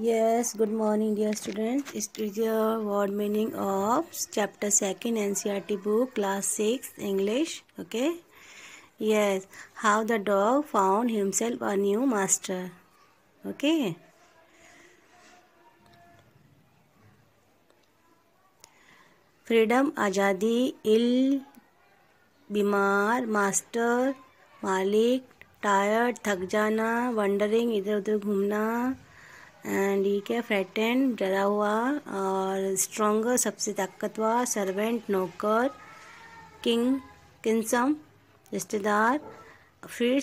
Yes good morning dear student इस word meaning of chapter second N C R T book class six English okay yes how the dog found himself a new master okay freedom आज़ादी ill बीमार master मालिक tired थक जाना wondering इधर उधर घूमना and ये क्या फ्रेटन डरा हुआ और स्ट्रोंगर सबसे ताकतवर सर्वेंट नौकर किंग किन्सम रिश्तेदार फिर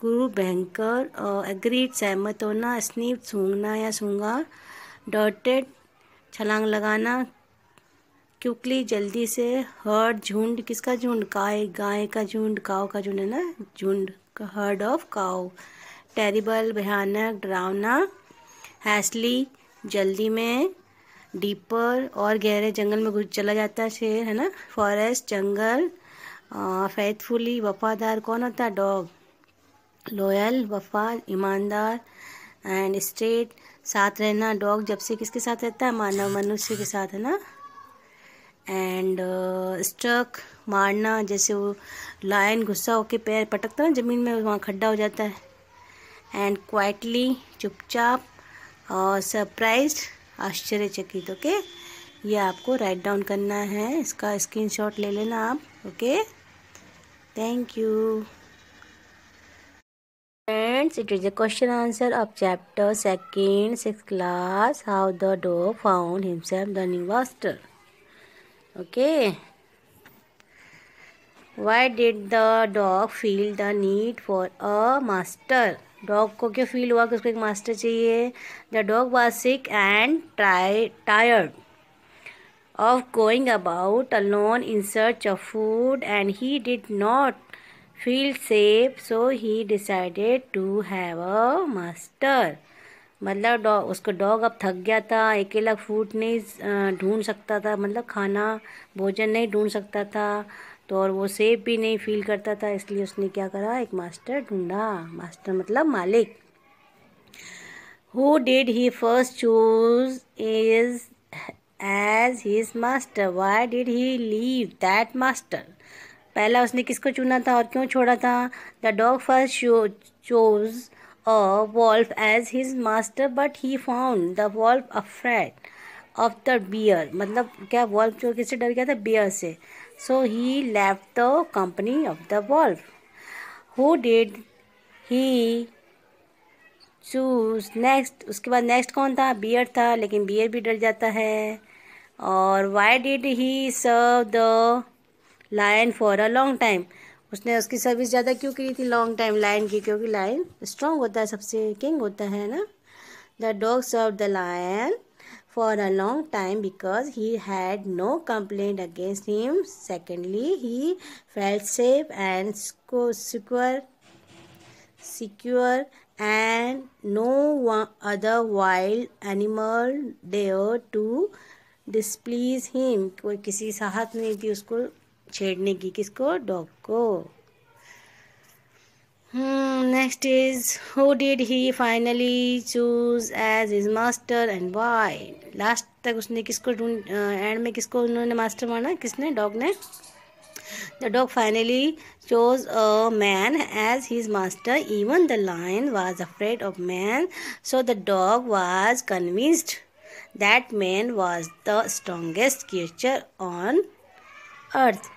गुरु बैंकर और एग्रीड सहमत होना स्नीप सूंघना या सूंगा डॉटेड छलांग लगाना क्यूकली जल्दी से हर्ड झुंड किसका झुंड काय गाय का झुंड काव का झुंड है ना झुंड हर्ड ऑफ काव टेरिबल भयानक डरावना हैसली जल्दी में डीपर और गहरे जंगल में चला जाता है शेर है ना फॉरेस्ट जंगल फैथफुली वफादार कौन होता है डॉग लॉयल वफा ईमानदार एंड स्ट्रेट साथ रहना डॉग जब से किसके साथ रहता है मानव मनुष्य के साथ है ना एंड स्ट्रक uh, मारना जैसे वो लायन गुस्सा होकर पैर पटकता है ना ज़मीन में वहाँ खड्डा हो जाता है एंड क्वाइटली चुपचाप और सरप्राइज आश्चर्यचकित ओके ये आपको राइट डाउन करना है इसका स्क्रीनशॉट ले लेना आप okay thank you friends it is a question answer of chapter second six class how the dog found himself the new master okay why did the dog feel the need for a master dog को क्या feel हुआ कि उसको एक मास्टर चाहिए the dog was sick and tired of going about alone in search of food and he did not feel safe so he decided to have a master मतलब dog उसका डॉग अब थक गया था अकेला फूड नहीं ढूंढ सकता था मतलब खाना भोजन नहीं ढूंढ सकता था तो और वो सेफ भी नहीं फील करता था इसलिए उसने क्या करा एक मास्टर ढूंढा मास्टर मतलब मालिक who did he first choose is as his master why did he leave that master पहला उसने किसको चुना था और क्यों छोड़ा था the dog first chose a wolf as his master but he found the wolf afraid of the bear मतलब क्या वॉल्फ जो किससे डर गया था बियर से So he left the company of the wolf. Who did he choose next उसके बाद नेक्स्ट कौन था बियर था लेकिन बियर भी डर जाता है और why did he serve the lion for a long time उसने उसकी सर्विस ज़्यादा क्यों की थी लॉन्ग टाइम लाइन की क्योंकि लाइन स्ट्रांग होता है सबसे किंग होता है ना the dog serve the lion for a long time because he had no complaint against him. Secondly, he felt safe and secure, secure and no other wild animal dared to displease him. कोई किसी साहस नहीं थी उसको छेड़ने की किसको dog को Hmm, next is who did he finally choose as his master and why? Last तक उसने किसको ढूंढ एंड uh, में किसको उन्होंने मास्टर माना किसने डॉग ने The dog finally chose a man as his master. Even the lion was afraid of man, so the dog was convinced that man was the strongest creature on earth.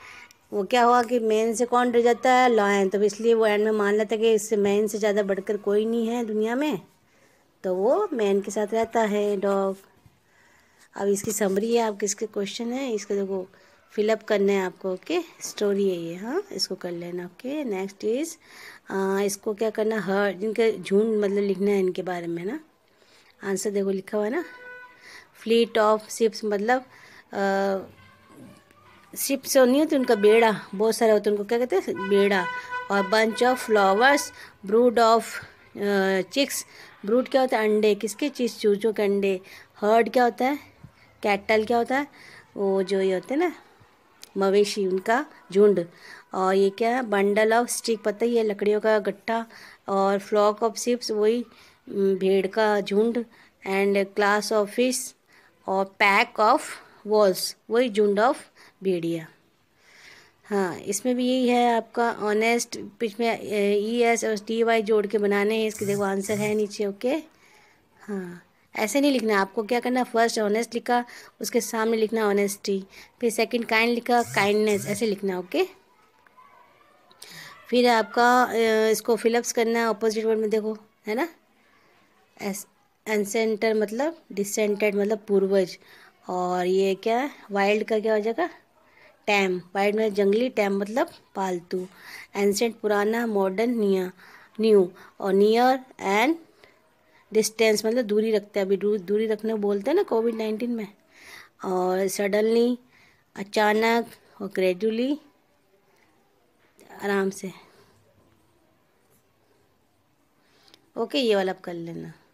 वो क्या हुआ कि man से कौन डर जाता है लॉयन तो इसलिए वो एंड में मान लेता कि इससे मैन से ज़्यादा बढ़कर कोई नहीं है दुनिया में तो वो मैन के साथ रहता है डॉग अब इसकी समरी है आप किसके क्वेश्चन है इसको देखो फिलअप करना है आपको ओके स्टोरी है ये हाँ इसको कर लेना ओके नेक्स्ट इज़ इसको क्या करना हर जिनके झुंड मतलब लिखना है इनके बारे में ना आंसर देखो लिखा हुआ है ना फ्लीट ऑफ सिप्स मतलब आ, शिप से नहीं होती उनका बेड़ा बहुत सारे होते हैं उनको क्या कहते हैं बेड़ा और bunch of flowers brood of chicks brood क्या होता है अंडे किसके चीज चूजों के अंडे हर्ड क्या होता है कैटल क्या होता है वो जो ये होते हैं ना मवेशी उनका झुंड और ये क्या है बंडल ऑफ स्टिक पता ही है लकड़ियों का गट्ठा और फ्लॉक ऑफ सिप्स वही भेड़ का झुंड एंड क्लास ऑफ फिश और पैक ऑफ वॉल्स वही झुंड ऑफ भेड़िया हाँ इसमें भी यही है आपका ऑनेस्ट पिछ में ई एस e, और टी वाई जोड़ के बनाने हैं इसके देखो आंसर है नीचे ओके हाँ ऐसे नहीं लिखना आपको क्या करना फर्स्ट ऑनेस्ट लिखा उसके सामने लिखना ऑनेस्टी फिर सेकंड काइंड लिखा काइंडनेस ऐसे लिखना ओके फिर आपका इसको फिलअप्स करना अपोजिट वर्ड में देखो है ना एस एनसेंटर मतलब डिसेंटेड मतलब पूर्वज और ये क्या वाइल्ड का क्या हो जाएगा टैम वाइल्ड में जंगली टैम मतलब पालतू एंसेंट पुराना मॉडर्न निया न्यू और नियर एंड डिस्टेंस मतलब दूरी रखते हैं अभी दूर, दूरी रखने बोलते हैं ना कोविड नाइन्टीन में और सडनली अचानक और ग्रेजुअली आराम से ओके ये वाला आप कर लेना